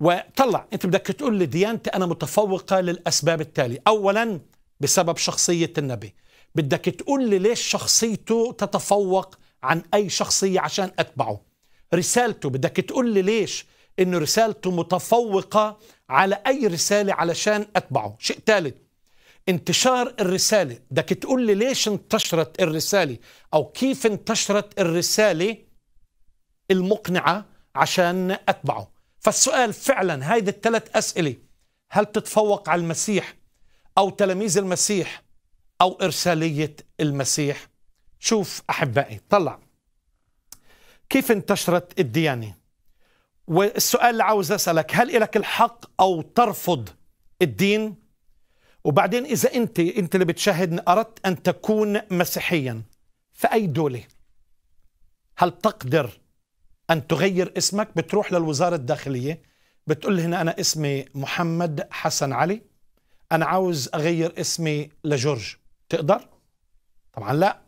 وطلع انت بدك تقول لي ديانتي انا متفوقه للاسباب التاليه اولا بسبب شخصيه النبي بدك تقول لي ليش شخصيته تتفوق عن اي شخصيه عشان اتبعه رسالته بدك تقول لي ليش انه رسالته متفوقه على اي رساله علشان اتبعه شيء ثالث انتشار الرساله بدك تقول لي ليش انتشرت الرساله او كيف انتشرت الرساله المقنعه عشان اتبعه فالسؤال فعلا هذه الثلاث أسئلة هل تتفوق على المسيح أو تلاميذ المسيح أو إرسالية المسيح شوف أحبائي طلع كيف انتشرت الديانة والسؤال اللي عاوز أسألك هل إلك الحق أو ترفض الدين وبعدين إذا أنت أنت اللي بتشاهدني أردت أن تكون مسيحيا فأي دولة هل تقدر أن تغير اسمك بتروح للوزارة الداخلية بتقول هنا أنا اسمي محمد حسن علي أنا عاوز أغير اسمي لجورج تقدر؟ طبعا لا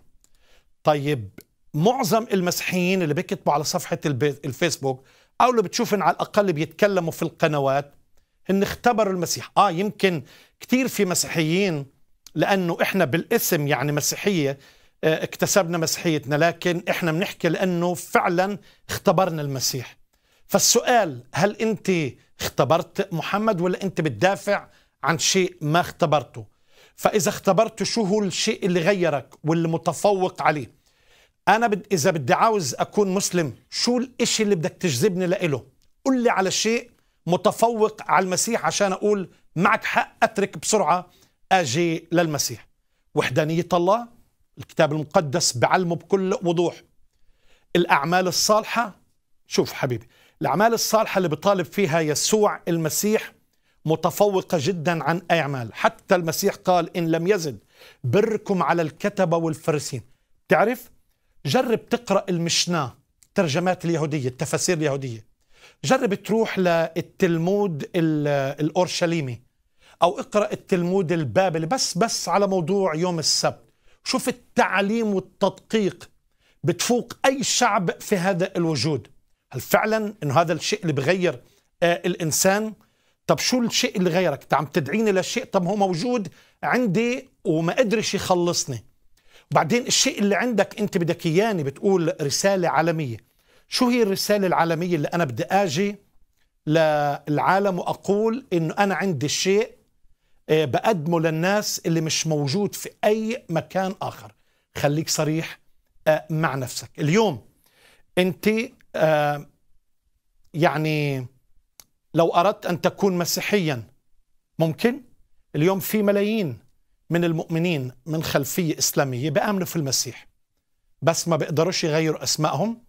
طيب معظم المسيحيين اللي بيكتبوا على صفحة الفيسبوك أو اللي بتشوفهم على الأقل بيتكلموا في القنوات هن اختبروا المسيح آه يمكن كثير في مسيحيين لأنه إحنا بالاسم يعني مسيحية اكتسبنا مسيحيتنا لكن احنا بنحكي لانه فعلا اختبرنا المسيح فالسؤال هل انت اختبرت محمد ولا انت بتدافع عن شيء ما اختبرته فاذا اختبرته شو هو الشيء اللي غيرك واللي متفوق عليه انا بد... اذا بدي عاوز اكون مسلم شو الاشي اللي بدك تجذبني لإله قل لي على شيء متفوق على المسيح عشان اقول معك حق اترك بسرعه اجي للمسيح وحدانيه الله الكتاب المقدس بعلمه بكل وضوح الأعمال الصالحة شوف حبيبي الأعمال الصالحة اللي بيطالب فيها يسوع المسيح متفوقة جدا عن أي أعمال حتى المسيح قال إن لم يزد بركم على الكتبة والفرسين تعرف جرب تقرأ المشناه الترجمات اليهودية التفاسير اليهودية جرب تروح للتلمود الأورشليمي أو اقرأ التلمود البابلي بس بس على موضوع يوم السبت شوف التعليم والتدقيق بتفوق أي شعب في هذا الوجود هل فعلا أنه هذا الشيء اللي بغير آه الإنسان طب شو الشيء اللي غيرك انت عم تدعيني لشيء طب هو موجود عندي وما قدرش يخلصني وبعدين الشيء اللي عندك انت بدك اياني بتقول رساله عالميه شو هي الرساله العالميه اللي انا بدي اجي للعالم واقول انه انا عندي شيء آه، بقدمه للناس اللي مش موجود في أي مكان آخر خليك صريح آه، مع نفسك اليوم أنت آه، يعني لو أردت أن تكون مسيحيا ممكن اليوم في ملايين من المؤمنين من خلفية إسلامية بآمنوا في المسيح بس ما بيقدروش يغيروا أسمائهم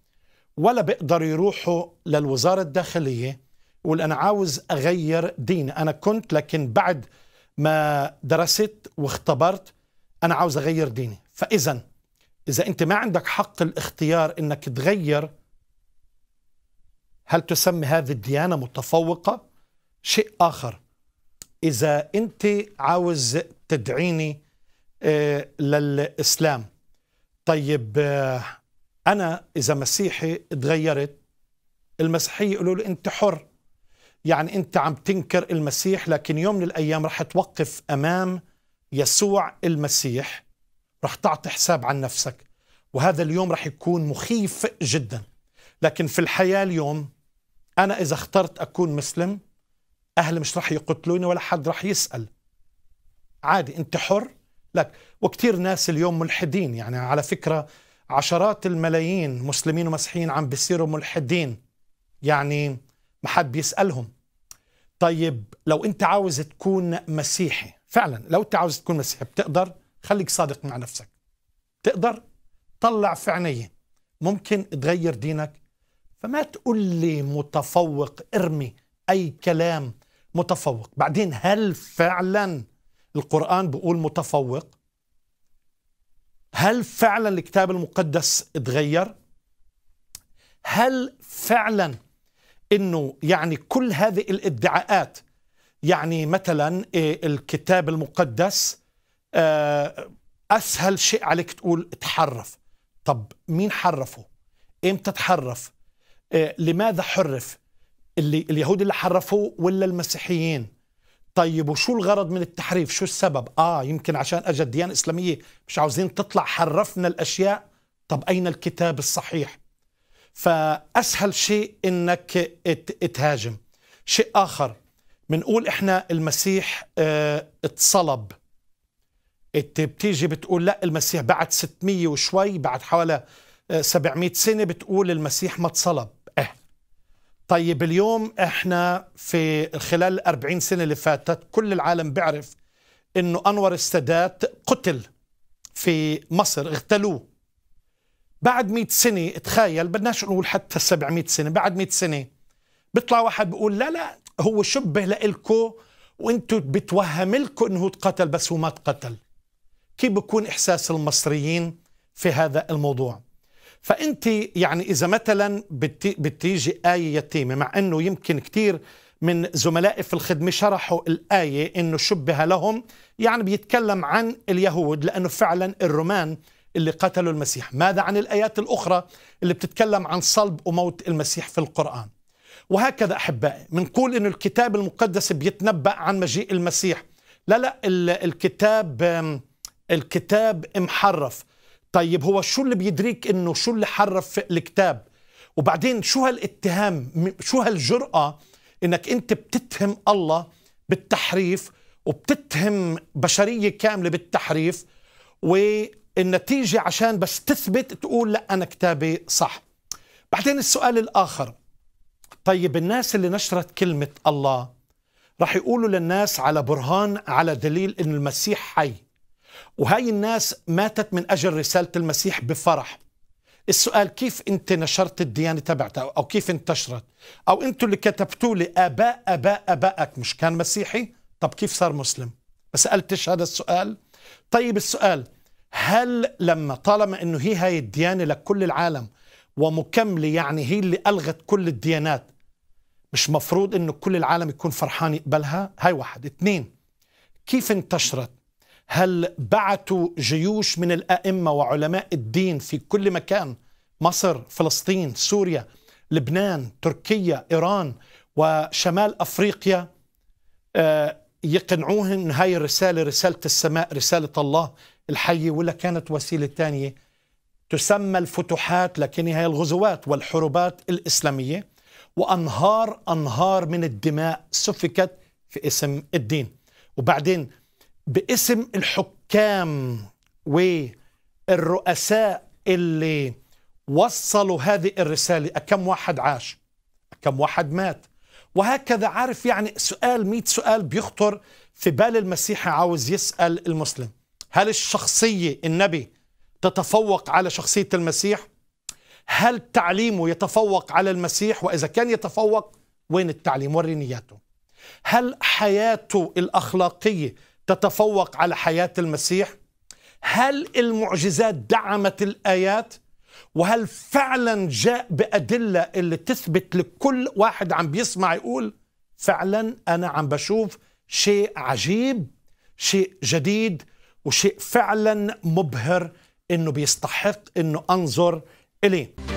ولا بيقدروا يروحوا للوزارة الداخلية يقول أنا عاوز أغير ديني أنا كنت لكن بعد ما درست واختبرت انا عاوز اغير ديني فاذا اذا انت ما عندك حق الاختيار انك تغير هل تسمي هذه الديانه متفوقه شيء اخر اذا انت عاوز تدعيني آه، للاسلام طيب آه، انا اذا مسيحي تغيرت المسيحيه يقولوا لي انت حر يعني انت عم تنكر المسيح لكن يوم من الايام رح توقف امام يسوع المسيح رح تعطي حساب عن نفسك وهذا اليوم رح يكون مخيف جدا لكن في الحياه اليوم انا اذا اخترت اكون مسلم اهلي مش رح يقتلوني ولا حد رح يسال عادي انت حر لك وكثير ناس اليوم ملحدين يعني على فكره عشرات الملايين مسلمين ومسيحيين عم بيصيروا ملحدين يعني ما حد بيسالهم طيب لو انت عاوز تكون مسيحي فعلا لو انت عاوز تكون مسيحي بتقدر خليك صادق مع نفسك بتقدر طلع في عينيه ممكن تغير دينك فما تقول لي متفوق ارمي اي كلام متفوق بعدين هل فعلا القرآن بيقول متفوق هل فعلا الكتاب المقدس اتغير هل فعلا انه يعني كل هذه الادعاءات يعني مثلا إيه، الكتاب المقدس آه، اسهل شيء عليك تقول تحرف طب مين حرفه امتى تحرف آه، لماذا حرف اللي اليهود اللي حرفوه ولا المسيحيين طيب وشو الغرض من التحريف شو السبب اه يمكن عشان اجت ديانه اسلاميه مش عاوزين تطلع حرفنا الاشياء طب اين الكتاب الصحيح فأسهل شيء أنك تهاجم شيء آخر بنقول إحنا المسيح اه اتصلب بتيجي بتقول لا المسيح بعد 600 وشوي بعد حوالي 700 آه، سنة بتقول المسيح ما اتصلب اه طيب اليوم احنا في خلال 40 سنة اللي فاتت كل العالم بيعرف انه انور السادات قتل في مصر اغتالوه بعد 100 سنه تخيل بدناش نقول حتى 700 سنه بعد 100 سنه بيطلع واحد بيقول لا لا هو شبه لإلكو وانتو بتوهم لكم انه تقتل بس هو ما تقتل كيف بكون احساس المصريين في هذا الموضوع فانت يعني اذا مثلا بتيجي ايه يتيمه مع انه يمكن كثير من زملائي في الخدمه شرحوا الايه انه شبه لهم يعني بيتكلم عن اليهود لانه فعلا الرومان اللي قتلوا المسيح ماذا عن الآيات الأخرى اللي بتتكلم عن صلب وموت المسيح في القرآن وهكذا أحبائي بنقول أن الكتاب المقدس بيتنبأ عن مجيء المسيح لا لا الكتاب الكتاب محرف طيب هو شو اللي بيدريك انه شو اللي حرف الكتاب وبعدين شو هالاتهام شو هالجرأة انك انت بتتهم الله بالتحريف وبتتهم بشرية كاملة بالتحريف و النتيجة عشان بس تثبت تقول لا أنا كتابي صح بعدين السؤال الآخر طيب الناس اللي نشرت كلمة الله رح يقولوا للناس على برهان على دليل أن المسيح حي وهاي الناس ماتت من أجل رسالة المسيح بفرح السؤال كيف انت نشرت الديانه تبعتها او كيف انتشرت او انتوا اللي كتبتوا لي اباء اباء ابائك مش كان مسيحي طب كيف صار مسلم ما سالتش هذا السؤال طيب السؤال هل لما طالما انه هي هاي الديانه لكل العالم ومكمله يعني هي اللي الغت كل الديانات مش مفروض انه كل العالم يكون فرحان يقبلها هاي واحد اثنين كيف انتشرت هل بعثوا جيوش من الائمه وعلماء الدين في كل مكان مصر فلسطين سوريا لبنان تركيا ايران وشمال افريقيا آه يقنعوهن هاي الرساله رساله السماء رساله الله الحية ولا كانت وسيلة تانية تسمى الفتوحات لكن هي الغزوات والحروبات الإسلامية وأنهار أنهار من الدماء سفكت في اسم الدين وبعدين باسم الحكام والرؤساء اللي وصلوا هذه الرسالة كم واحد عاش كم واحد مات وهكذا عارف يعني سؤال مئة سؤال بيخطر في بال المسيح عاوز يسأل المسلم هل الشخصية النبي تتفوق على شخصية المسيح؟ هل تعليمه يتفوق على المسيح؟ وإذا كان يتفوق وين التعليم؟ ورينياته هل حياته الأخلاقية تتفوق على حياة المسيح؟ هل المعجزات دعمت الآيات؟ وهل فعلا جاء بأدلة اللي تثبت لكل واحد عم بيسمع يقول فعلا أنا عم بشوف شيء عجيب شيء جديد وشيء فعلا مبهر انه بيستحق انه انظر اليه